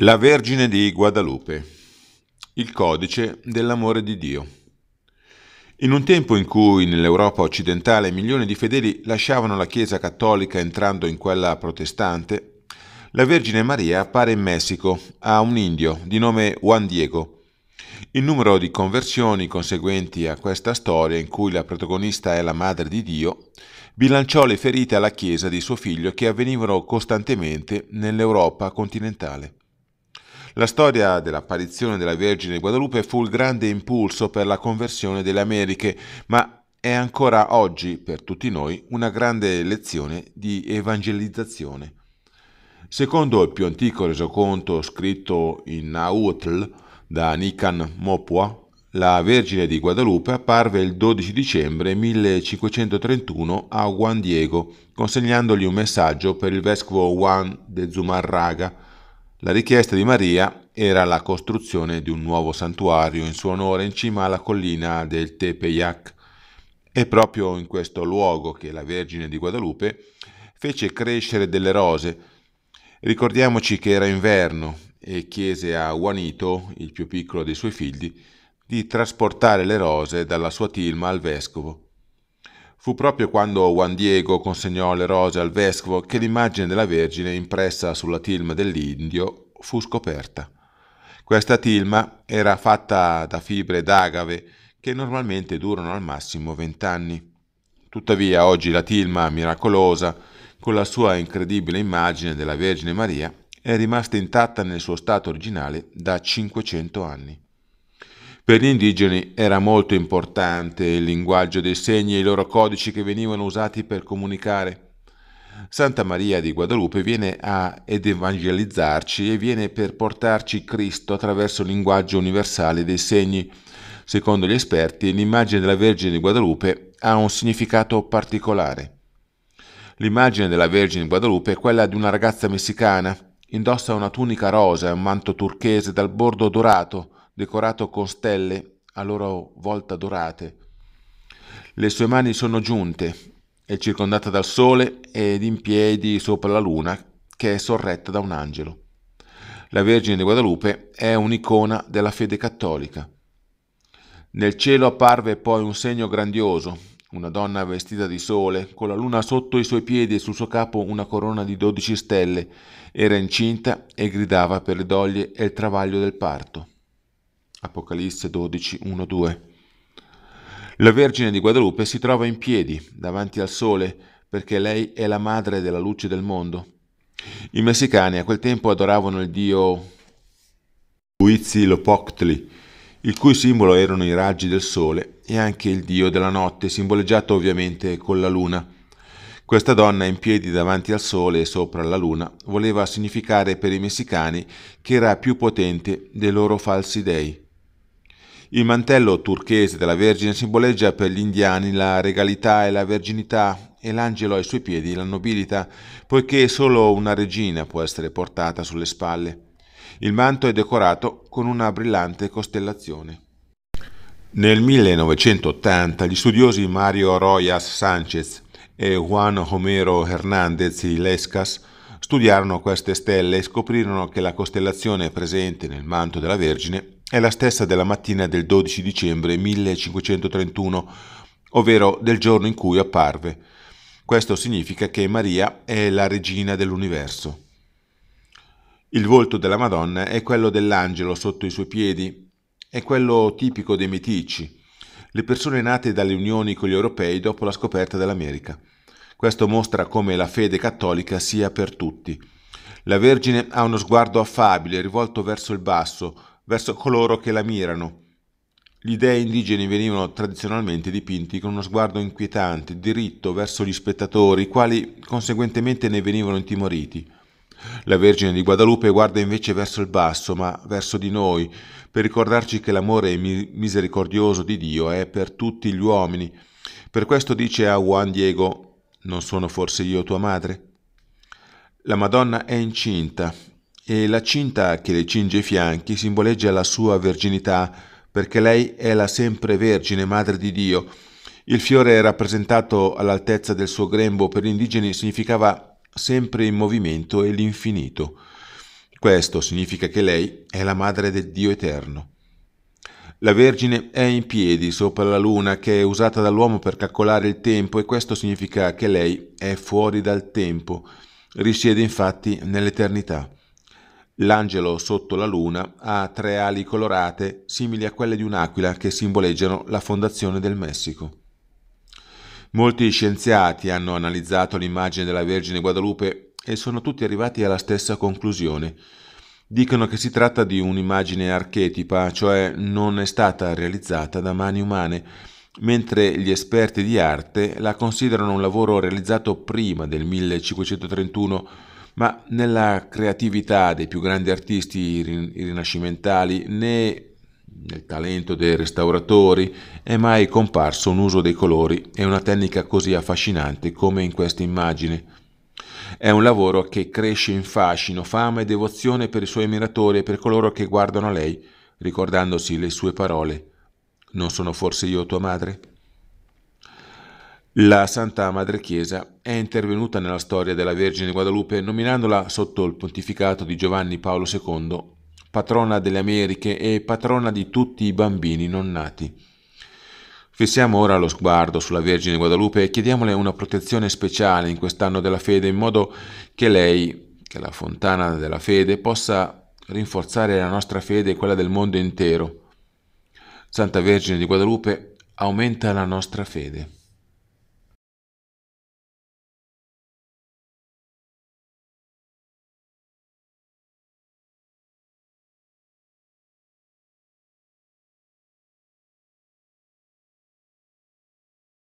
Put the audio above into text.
La Vergine di Guadalupe, il codice dell'amore di Dio. In un tempo in cui nell'Europa occidentale milioni di fedeli lasciavano la Chiesa cattolica entrando in quella protestante, la Vergine Maria appare in Messico a un indio di nome Juan Diego. Il numero di conversioni conseguenti a questa storia in cui la protagonista è la Madre di Dio bilanciò le ferite alla Chiesa di suo figlio che avvenivano costantemente nell'Europa continentale. La storia dell'apparizione della Vergine Guadalupe fu il grande impulso per la conversione delle Americhe, ma è ancora oggi per tutti noi una grande lezione di evangelizzazione. Secondo il più antico resoconto scritto in Nahuatl da Nican Mopua, la Vergine di Guadalupe apparve il 12 dicembre 1531 a Juan Diego, consegnandogli un messaggio per il vescovo Juan de Zumarraga, la richiesta di Maria era la costruzione di un nuovo santuario in suo onore in cima alla collina del Tepeyac. È proprio in questo luogo che la Vergine di Guadalupe fece crescere delle rose. Ricordiamoci che era inverno e chiese a Juanito, il più piccolo dei suoi figli, di trasportare le rose dalla sua tilma al vescovo. Fu proprio quando Juan Diego consegnò le rose al vescovo che l'immagine della Vergine impressa sulla tilma dell'Indio fu scoperta. Questa tilma era fatta da fibre d'agave che normalmente durano al massimo vent'anni. Tuttavia oggi la tilma miracolosa, con la sua incredibile immagine della Vergine Maria, è rimasta intatta nel suo stato originale da 500 anni. Per gli indigeni era molto importante il linguaggio dei segni e i loro codici che venivano usati per comunicare. Santa Maria di Guadalupe viene a, ed evangelizzarci e viene per portarci Cristo attraverso il linguaggio universale dei segni. Secondo gli esperti, l'immagine della Vergine di Guadalupe ha un significato particolare. L'immagine della Vergine di Guadalupe è quella di una ragazza messicana. Indossa una tunica rosa e un manto turchese dal bordo dorato, decorato con stelle a loro volta dorate. Le sue mani sono giunte, è circondata dal sole ed in piedi sopra la luna che è sorretta da un angelo. La Vergine di Guadalupe è un'icona della fede cattolica. Nel cielo apparve poi un segno grandioso, una donna vestita di sole, con la luna sotto i suoi piedi e sul suo capo una corona di dodici stelle, era incinta e gridava per le doglie e il travaglio del parto. Apocalisse 12, 1, 2. La Vergine di Guadalupe si trova in piedi davanti al sole perché lei è la madre della luce del mondo. I messicani a quel tempo adoravano il dio Huitzilopochtli, il cui simbolo erano i raggi del sole e anche il dio della notte, simboleggiato ovviamente con la luna. Questa donna in piedi davanti al sole e sopra la luna voleva significare per i messicani che era più potente dei loro falsi dei. Il mantello turchese della Vergine simboleggia per gli indiani la regalità e la verginità e l'angelo ai suoi piedi la nobilità, poiché solo una regina può essere portata sulle spalle. Il manto è decorato con una brillante costellazione. Nel 1980 gli studiosi Mario Royas Sanchez e Juan Homero Hernández y Lescas studiarono queste stelle e scoprirono che la costellazione presente nel manto della Vergine è la stessa della mattina del 12 dicembre 1531, ovvero del giorno in cui apparve. Questo significa che Maria è la regina dell'universo. Il volto della Madonna è quello dell'angelo sotto i suoi piedi, è quello tipico dei metici, le persone nate dalle unioni con gli europei dopo la scoperta dell'America. Questo mostra come la fede cattolica sia per tutti. La Vergine ha uno sguardo affabile rivolto verso il basso, verso coloro che la mirano. Gli dei indigeni venivano tradizionalmente dipinti con uno sguardo inquietante, diritto verso gli spettatori, i quali conseguentemente ne venivano intimoriti. La Vergine di Guadalupe guarda invece verso il basso, ma verso di noi, per ricordarci che l'amore misericordioso di Dio è per tutti gli uomini. Per questo dice a Juan Diego, non sono forse io tua madre? La Madonna è incinta e la cinta che le cinge i fianchi simboleggia la sua verginità, perché lei è la sempre vergine, madre di Dio. Il fiore rappresentato all'altezza del suo grembo per gli indigeni significava sempre in movimento e l'infinito. Questo significa che lei è la madre del Dio eterno. La Vergine è in piedi sopra la luna che è usata dall'uomo per calcolare il tempo e questo significa che lei è fuori dal tempo, risiede infatti nell'eternità. L'angelo sotto la luna ha tre ali colorate simili a quelle di un'aquila che simboleggiano la fondazione del Messico. Molti scienziati hanno analizzato l'immagine della Vergine Guadalupe e sono tutti arrivati alla stessa conclusione. Dicono che si tratta di un'immagine archetipa, cioè non è stata realizzata da mani umane, mentre gli esperti di arte la considerano un lavoro realizzato prima del 1531 ma nella creatività dei più grandi artisti rinascimentali né nel talento dei restauratori è mai comparso un uso dei colori e una tecnica così affascinante come in questa immagine. È un lavoro che cresce in fascino, fama e devozione per i suoi ammiratori e per coloro che guardano a lei, ricordandosi le sue parole. Non sono forse io tua madre? La Santa Madre Chiesa è intervenuta nella storia della Vergine Guadalupe nominandola sotto il pontificato di Giovanni Paolo II, patrona delle Americhe e patrona di tutti i bambini non nati. Fissiamo ora lo sguardo sulla Vergine Guadalupe e chiediamole una protezione speciale in quest'anno della fede in modo che lei, che è la fontana della fede, possa rinforzare la nostra fede e quella del mondo intero. Santa Vergine di Guadalupe, aumenta la nostra fede.